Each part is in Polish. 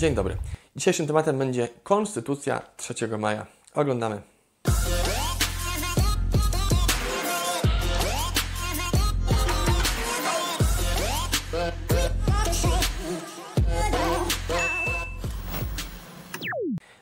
Dzień dobry. Dzisiejszym tematem będzie Konstytucja 3 maja. Oglądamy.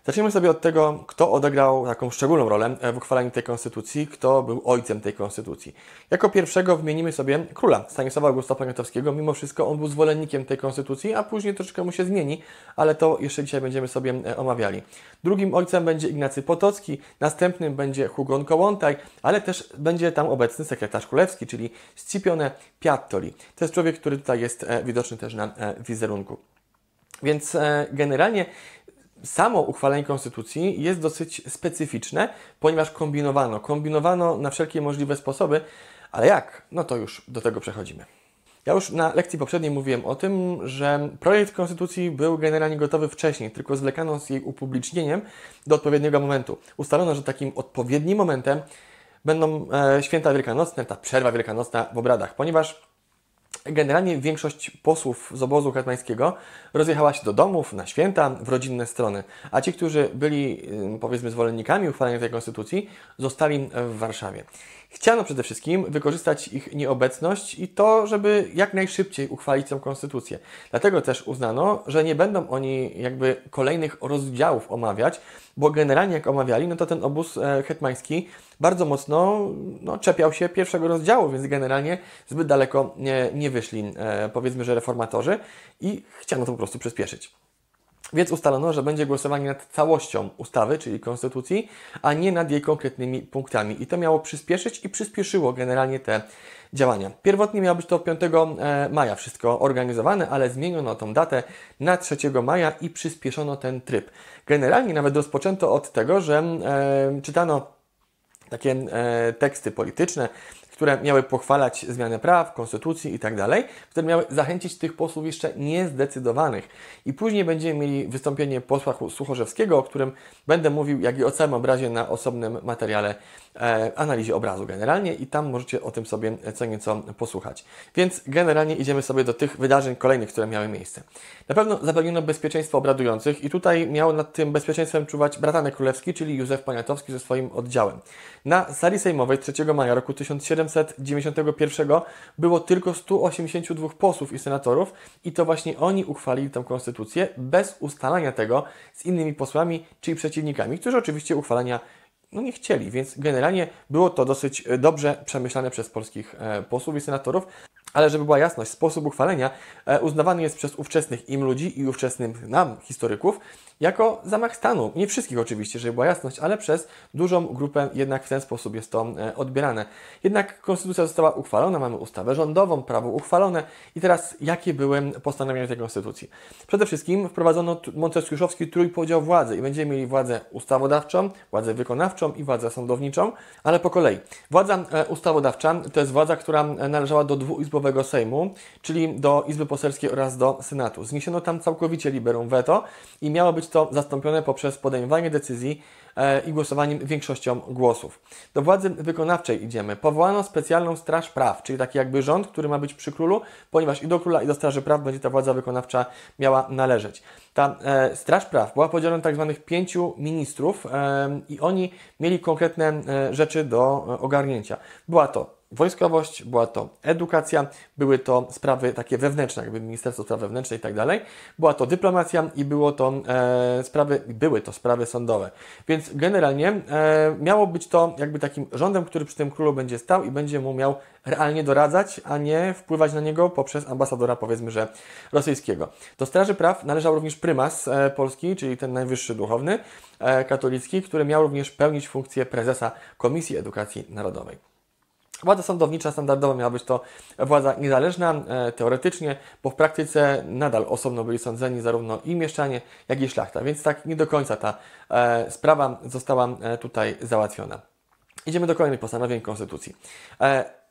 Zaczniemy sobie od tego, kto odegrał taką szczególną rolę e, w uchwalaniu tej konstytucji, kto był ojcem tej konstytucji. Jako pierwszego wymienimy sobie króla Stanisława Augusta Poniatowskiego. Mimo wszystko on był zwolennikiem tej konstytucji, a później troszeczkę mu się zmieni, ale to jeszcze dzisiaj będziemy sobie e, omawiali. Drugim ojcem będzie Ignacy Potocki, następnym będzie Hugon Kołłątaj, ale też będzie tam obecny sekretarz królewski, czyli Scipione Piattoli. To jest człowiek, który tutaj jest e, widoczny też na wizerunku. Więc generalnie samo uchwalenie konstytucji jest dosyć specyficzne, ponieważ kombinowano. Kombinowano na wszelkie możliwe sposoby, ale jak? No to już do tego przechodzimy. Ja już na lekcji poprzedniej mówiłem o tym, że projekt konstytucji był generalnie gotowy wcześniej, tylko zwlekano z jej upublicznieniem do odpowiedniego momentu. Ustalono, że takim odpowiednim momentem będą e, święta wielkanocne, ta przerwa wielkanocna w obradach, ponieważ generalnie większość posłów z obozu hetmańskiego rozjechała się do domów, na święta, w rodzinne strony, a ci, którzy byli powiedzmy zwolennikami uchwalenia tej konstytucji, zostali w Warszawie. Chciano przede wszystkim wykorzystać ich nieobecność i to, żeby jak najszybciej uchwalić tę konstytucję. Dlatego też uznano, że nie będą oni jakby kolejnych rozdziałów omawiać, bo generalnie jak omawiali, no to ten obóz e, hetmański bardzo mocno no, czepiał się pierwszego rozdziału, więc generalnie zbyt daleko nie, nie wyszli, e, powiedzmy, że reformatorzy i chciano to po prostu przyspieszyć. Więc ustalono, że będzie głosowanie nad całością ustawy, czyli konstytucji, a nie nad jej konkretnymi punktami. I to miało przyspieszyć i przyspieszyło generalnie te działania. Pierwotnie miało być to 5 e, maja wszystko organizowane, ale zmieniono tą datę na 3 maja i przyspieszono ten tryb. Generalnie nawet rozpoczęto od tego, że mm, e, czytano takie e, teksty polityczne które miały pochwalać zmianę praw, konstytucji i tak dalej, które miały zachęcić tych posłów jeszcze niezdecydowanych. I później będziemy mieli wystąpienie posła Suchorzewskiego, o którym będę mówił, jak i o całym obrazie na osobnym materiale e, analizie obrazu generalnie i tam możecie o tym sobie e, co nieco posłuchać. Więc generalnie idziemy sobie do tych wydarzeń kolejnych, które miały miejsce. Na pewno zapewniono bezpieczeństwo obradujących i tutaj miał nad tym bezpieczeństwem czuwać bratanek królewski, czyli Józef Poniatowski ze swoim oddziałem. Na sali sejmowej 3 maja roku 1700 1791 było tylko 182 posłów i senatorów i to właśnie oni uchwalili tę konstytucję bez ustalania tego z innymi posłami czyli przeciwnikami, którzy oczywiście uchwalania no nie chcieli, więc generalnie było to dosyć e, dobrze przemyślane przez polskich e, posłów i senatorów, ale żeby była jasność, sposób uchwalenia e, uznawany jest przez ówczesnych im ludzi i ówczesnych nam, historyków, jako zamach stanu. Nie wszystkich oczywiście, żeby była jasność, ale przez dużą grupę jednak w ten sposób jest to e, odbierane. Jednak konstytucja została uchwalona, mamy ustawę rządową, prawo uchwalone i teraz jakie były postanowienia tej konstytucji? Przede wszystkim wprowadzono montesquieuszowski trójpodział władzy i będziemy mieli władzę ustawodawczą, władzę wykonawczą i władzę sądowniczą, ale po kolei. Władza e, ustawodawcza to jest władza, która należała do dwóch izb typowego Sejmu, czyli do Izby Poselskiej oraz do Senatu. Zniesiono tam całkowicie liberum veto i miało być to zastąpione poprzez podejmowanie decyzji e, i głosowaniem większością głosów. Do władzy wykonawczej idziemy. Powołano specjalną Straż Praw, czyli taki jakby rząd, który ma być przy królu, ponieważ i do króla, i do Straży Praw będzie ta władza wykonawcza miała należeć. Ta e, Straż Praw była podzielona na tak zwanych pięciu ministrów e, i oni mieli konkretne e, rzeczy do e, ogarnięcia. Była to wojskowość, była to edukacja, były to sprawy takie wewnętrzne, jakby Ministerstwo Spraw Wewnętrznych i tak dalej, była to dyplomacja i było to, e, sprawy, były to sprawy sądowe. Więc generalnie e, miało być to jakby takim rządem, który przy tym królu będzie stał i będzie mu miał realnie doradzać, a nie wpływać na niego poprzez ambasadora, powiedzmy, że rosyjskiego. Do Straży Praw należał również prymas e, Polski, czyli ten najwyższy duchowny e, katolicki, który miał również pełnić funkcję prezesa Komisji Edukacji Narodowej. Władza sądownicza standardowo miała być to władza niezależna e, teoretycznie, bo w praktyce nadal osobno byli sądzeni zarówno i mieszczanie, jak i szlachta, więc tak nie do końca ta e, sprawa została e, tutaj załatwiona. Idziemy do kolejnych postanowień Konstytucji.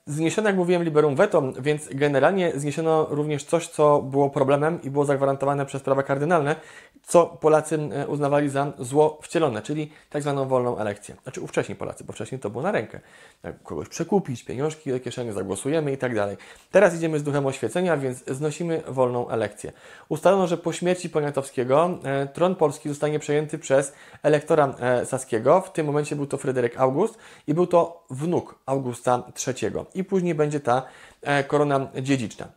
Zniesiono, jak mówiłem, liberum veto, więc generalnie zniesiono również coś, co było problemem i było zagwarantowane przez prawa kardynalne, co Polacy e, uznawali za zło wcielone, czyli tak zwaną wolną elekcję. Znaczy ówcześniej Polacy, bo wcześniej to było na rękę. jak Kogoś przekupić, pieniążki do kieszeni, zagłosujemy i tak dalej. Teraz idziemy z duchem oświecenia, więc znosimy wolną elekcję. Ustalono, że po śmierci Poniatowskiego e, tron polski zostanie przejęty przez elektora e, saskiego. W tym momencie był to Fryderyk August i był to wnuk Augusta III i później będzie ta e, korona dziedziczna.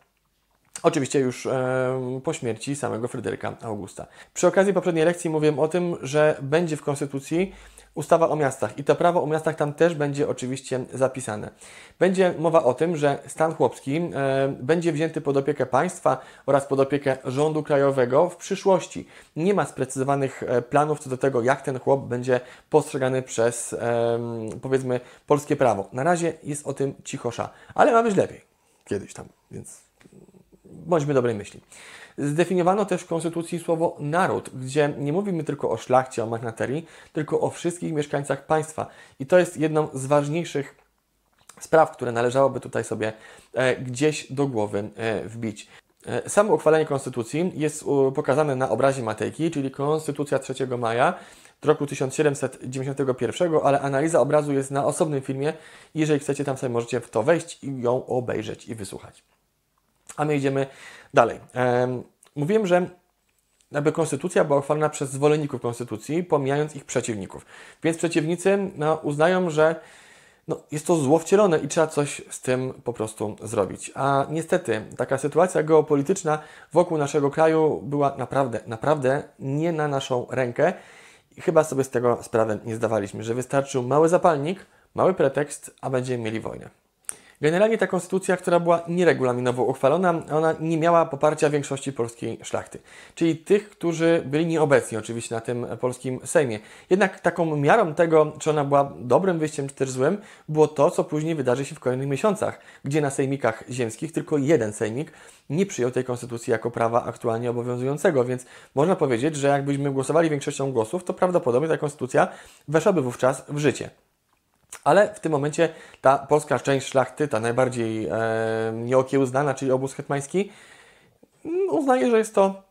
Oczywiście już e, po śmierci samego Fryderyka Augusta. Przy okazji poprzedniej lekcji mówiłem o tym, że będzie w Konstytucji ustawa o miastach i to prawo o miastach tam też będzie oczywiście zapisane. Będzie mowa o tym, że stan chłopski e, będzie wzięty pod opiekę państwa oraz pod opiekę rządu krajowego w przyszłości. Nie ma sprecyzowanych e, planów co do tego, jak ten chłop będzie postrzegany przez powiedzmy polskie prawo. Na razie jest o tym cichosza, ale ma być lepiej kiedyś tam, więc bądźmy dobrej myśli. Zdefiniowano też w Konstytucji słowo naród, gdzie nie mówimy tylko o szlachcie, o magnaterii, tylko o wszystkich mieszkańcach państwa. I to jest jedną z ważniejszych spraw, które należałoby tutaj sobie e, gdzieś do głowy e, wbić. E, samo uchwalenie konstytucji jest pokazane na obrazie Matejki, czyli Konstytucja 3 maja roku 1791, ale analiza obrazu jest na osobnym filmie. Jeżeli chcecie, tam sobie możecie w to wejść i ją obejrzeć i wysłuchać. A my idziemy dalej. Mówiłem, że aby konstytucja była uchwalona przez zwolenników konstytucji, pomijając ich przeciwników. Więc przeciwnicy no, uznają, że no, jest to zło wcielone i trzeba coś z tym po prostu zrobić. A niestety taka sytuacja geopolityczna wokół naszego kraju była naprawdę, naprawdę nie na naszą rękę. I chyba sobie z tego sprawę nie zdawaliśmy, że wystarczył mały zapalnik, mały pretekst, a będziemy mieli wojnę. Generalnie ta konstytucja, która była nieregulaminowo uchwalona, ona nie miała poparcia większości polskiej szlachty, czyli tych, którzy byli nieobecni oczywiście na tym polskim Sejmie. Jednak taką miarą tego, czy ona była dobrym wyjściem, czy też złym, było to, co później wydarzy się w kolejnych miesiącach, gdzie na sejmikach ziemskich tylko jeden sejmik nie przyjął tej konstytucji jako prawa aktualnie obowiązującego, więc można powiedzieć, że jakbyśmy głosowali większością głosów, to prawdopodobnie ta konstytucja weszłaby wówczas w życie. Ale w tym momencie ta polska część szlachty, ta najbardziej e, nieokiełznana, czyli obóz hetmański, mm, uznaje, że jest to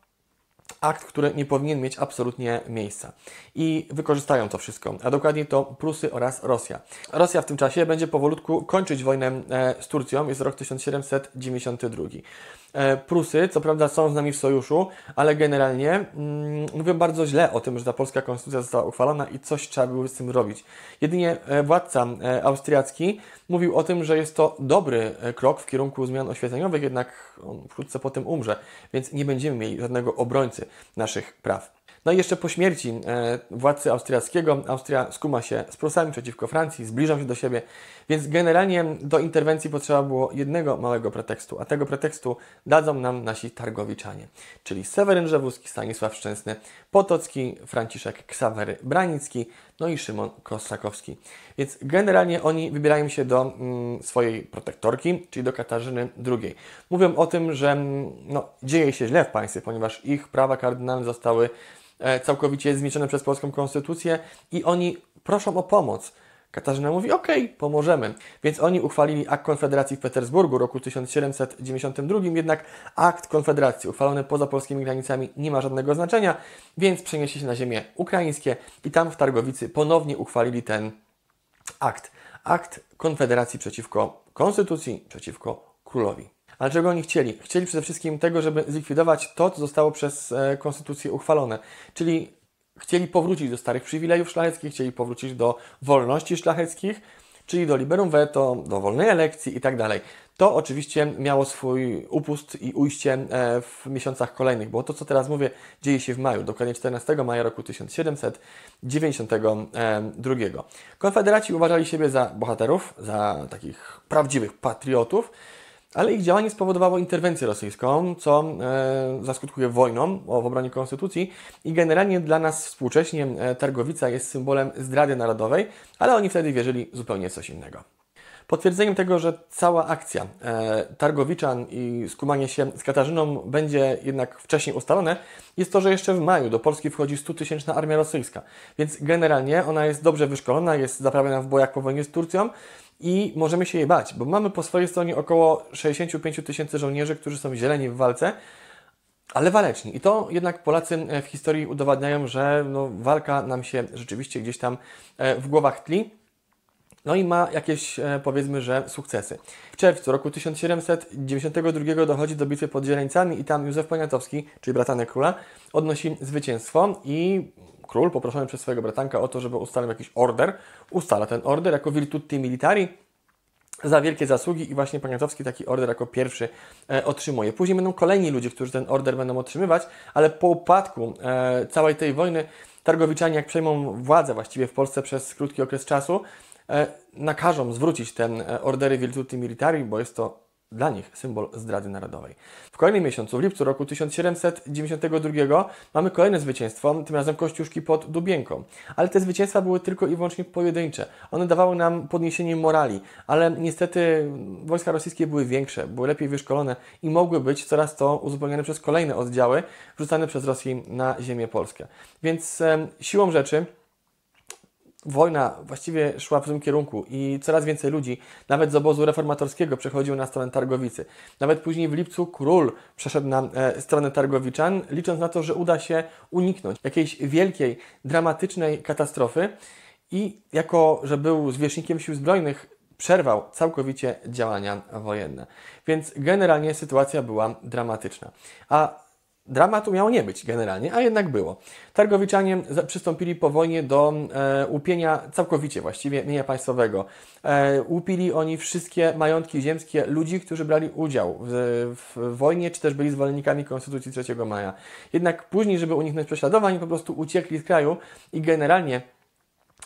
akt, który nie powinien mieć absolutnie miejsca. I wykorzystają to wszystko, a dokładnie to Prusy oraz Rosja. Rosja w tym czasie będzie powolutku kończyć wojnę e, z Turcją, jest rok 1792. E, Prusy, co prawda są z nami w sojuszu, ale generalnie mm, mówią bardzo źle o tym, że ta polska konstytucja została uchwalona i coś trzeba było z tym robić. Jedynie e, władca e, austriacki mówił o tym, że jest to dobry krok w kierunku zmian oświeceniowych, jednak on wkrótce potem umrze, więc nie będziemy mieli żadnego obrońcy naszych praw. No i jeszcze po śmierci e, władcy austriackiego Austria skuma się z Prusami przeciwko Francji, zbliżą się do siebie, więc generalnie do interwencji potrzeba było jednego małego pretekstu, a tego pretekstu dadzą nam nasi targowiczanie, czyli Seweryn Rzewuski, Stanisław Szczęsny, Potocki, Franciszek Ksawery Branicki, no i Szymon Kosakowski. Więc generalnie oni wybierają się do mm, swojej protektorki, czyli do Katarzyny II. Mówią o tym, że mm, no, dzieje się źle w państwie, ponieważ ich prawa kardynalne zostały e, całkowicie zmieszone przez polską konstytucję i oni proszą o pomoc. Katarzyna mówi, okej, pomożemy. Więc oni uchwalili akt konfederacji w Petersburgu roku 1792, jednak akt konfederacji uchwalony poza polskimi granicami nie ma żadnego znaczenia, więc przenieśli się na ziemię ukraińskie i tam w Targowicy ponownie uchwalili ten akt. Akt konfederacji przeciwko konstytucji, przeciwko królowi. Ale czego oni chcieli? Chcieli przede wszystkim tego, żeby zlikwidować to, co zostało przez e, konstytucję uchwalone, czyli chcieli powrócić do starych przywilejów szlacheckich, chcieli powrócić do wolności szlacheckich, czyli do liberum veto, do wolnej elekcji itd. Tak to oczywiście miało swój upust i ujście e, w miesiącach kolejnych, bo to, co teraz mówię, dzieje się w maju, dokładnie 14 maja roku 1792. E, Konfederaci uważali siebie za bohaterów, za takich prawdziwych patriotów, ale ich działanie spowodowało interwencję rosyjską, co e, zaskutkuje wojną o, w obronie konstytucji i generalnie dla nas współcześnie e, Targowica jest symbolem zdrady narodowej, ale oni wtedy wierzyli zupełnie coś innego. Potwierdzeniem tego, że cała akcja e, Targowiczan i skumanie się z Katarzyną będzie jednak wcześniej ustalone, jest to, że jeszcze w maju do Polski wchodzi 100-tysięczna armia rosyjska. Więc generalnie ona jest dobrze wyszkolona, jest zaprawiona w bojach po wojnie z Turcją, i możemy się jej bać, bo mamy po swojej stronie około 65 tysięcy żołnierzy, którzy są zieleni w walce, ale waleczni. I to jednak Polacy e, w historii udowadniają, że no, walka nam się rzeczywiście gdzieś tam e, w głowach tli. No i ma jakieś, e, powiedzmy, że sukcesy. W czerwcu roku 1792 dochodzi do bitwy pod Zieleńcami i tam Józef Poniatowski, czyli bratanek króla, odnosi zwycięstwo i król, poproszony przez swojego bratanka o to, żeby ustalił jakiś order, ustala ten order jako virtuti militari, za wielkie zasługi i właśnie Poniatowski taki order jako pierwszy e, otrzymuje. Później będą kolejni ludzie, którzy ten order będą otrzymywać, ale po upadku e, całej tej wojny Targowiczanie, jak przejmą władzę właściwie w Polsce przez krótki okres czasu, E, nakażą zwrócić ten e, ordery Virtuti Militari, bo jest to dla nich symbol zdrady narodowej. W kolejnym miesiącu, w lipcu roku 1792, mamy kolejne zwycięstwo, tym razem Kościuszki pod Dubienką. Ale te zwycięstwa były tylko i wyłącznie pojedyncze. One dawały nam podniesienie morali, ale niestety wojska rosyjskie były większe, były lepiej wyszkolone i mogły być coraz to uzupełniane przez kolejne oddziały wrzucane przez Rosję na ziemię polską. Więc e, siłą rzeczy wojna właściwie szła w tym kierunku i coraz więcej ludzi, nawet z obozu reformatorskiego, przechodził na stronę Targowicy. Nawet później w lipcu król przeszedł na e, stronę Targowiczan, licząc na to, że uda się uniknąć jakiejś wielkiej, dramatycznej katastrofy i jako, że był zwierzchnikiem sił zbrojnych, przerwał całkowicie działania wojenne. Więc generalnie sytuacja była dramatyczna. A Dramatu miało nie być generalnie, a jednak było. Targowiczanie przystąpili po wojnie do e, łupienia całkowicie właściwie mienia państwowego. E, łupili oni wszystkie majątki ziemskie ludzi, którzy brali udział w, w, wojnie, czy też byli zwolennikami Konstytucji 3 maja. Jednak później, żeby uniknąć prześladowań, po prostu uciekli z kraju i generalnie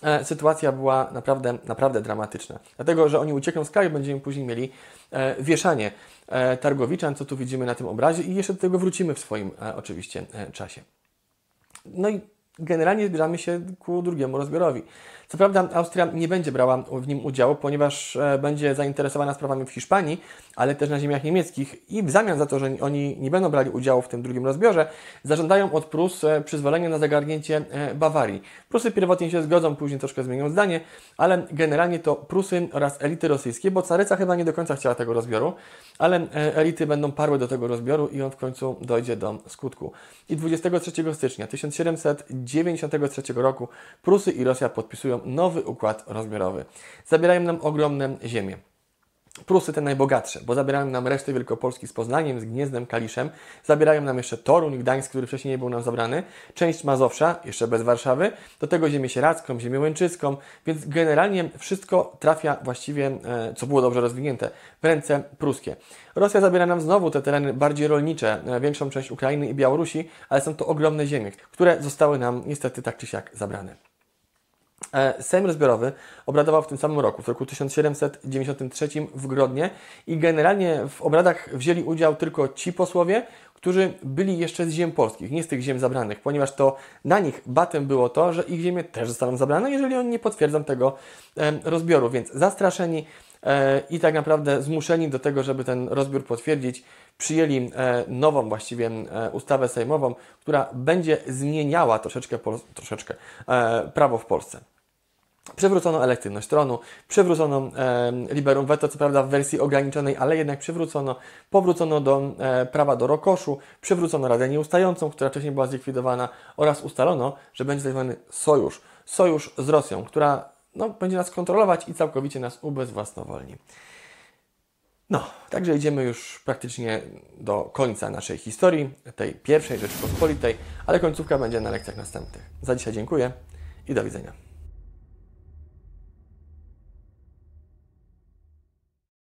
e, sytuacja była naprawdę, naprawdę dramatyczna. Dlatego, że oni uciekną z kraju, będziemy później mieli e, wieszanie. E, Targowiczan, co tu widzimy na tym obrazie i jeszcze do tego wrócimy w swoim e, oczywiście e, czasie. No i generalnie zbieramy się ku drugiemu rozbiorowi. Co prawda Austria nie będzie brała w nim udziału, ponieważ e, będzie zainteresowana sprawami w Hiszpanii, ale też na ziemiach niemieckich i w zamian za to, że oni nie będą brali udziału w tym drugim rozbiorze, zażądają od Prus e, przyzwolenia na zagarnięcie e, Bawarii. Prusy pierwotnie się zgodzą, później troszkę zmienią zdanie, ale generalnie to Prusy oraz elity rosyjskie, bo caryca chyba nie do końca chciała tego rozbioru, ale elity będą parły do tego rozbioru i on w końcu dojdzie do skutku. I 23 stycznia 1700 1993 roku Prusy i Rosja podpisują nowy układ rozmiarowy. Zabierają nam ogromne ziemie. Prusy te najbogatsze, bo zabierają nam resztę Wielkopolski z Poznaniem, z Gniezdem, Kaliszem, zabierają nam jeszcze Torun i Gdańsk, który wcześniej nie był nam zabrany, część Mazowsza, jeszcze bez Warszawy, do tego ziemię sieradzką, ziemię łęczycką, więc generalnie wszystko trafia właściwie, e, co było dobrze rozwinięte, w ręce pruskie. Rosja zabiera nam znowu te tereny bardziej rolnicze, e, większą część Ukrainy i Białorusi, ale są to ogromne ziemie, które zostały nam niestety tak czy siak zabrane. E, Sejm rozbiorowy obradował w tym samym roku, w roku 1793 w Grodnie i generalnie w obradach wzięli udział tylko ci posłowie, którzy byli jeszcze z ziem polskich, nie z tych ziem zabranych, ponieważ to na nich batem było to, że ich ziemie też zostaną zabrane, jeżeli oni nie potwierdzą tego e, rozbioru. Więc zastraszeni E, i tak naprawdę zmuszeni do tego, żeby ten rozbiór potwierdzić, przyjęli e, nową właściwie e, ustawę sejmową, która będzie zmieniała troszeczkę, troszeczkę prawo w Polsce. Przywrócono elektywność tronu, przywrócono e, liberum veto, co prawda w wersji ograniczonej, ale jednak przywrócono, powrócono do e, prawa do rokoszu, przywrócono Radę Nieustającą, która wcześniej była zlikwidowana oraz ustalono, że będzie tak zwany sojusz, sojusz z Rosją, która no, będzie nas kontrolować i całkowicie nas ubezwłasnowolni. No, także idziemy już praktycznie do końca naszej historii, tej pierwszej Rzeczypospolitej, ale końcówka będzie na lekcjach następnych. Za dzisiaj dziękuję i do widzenia.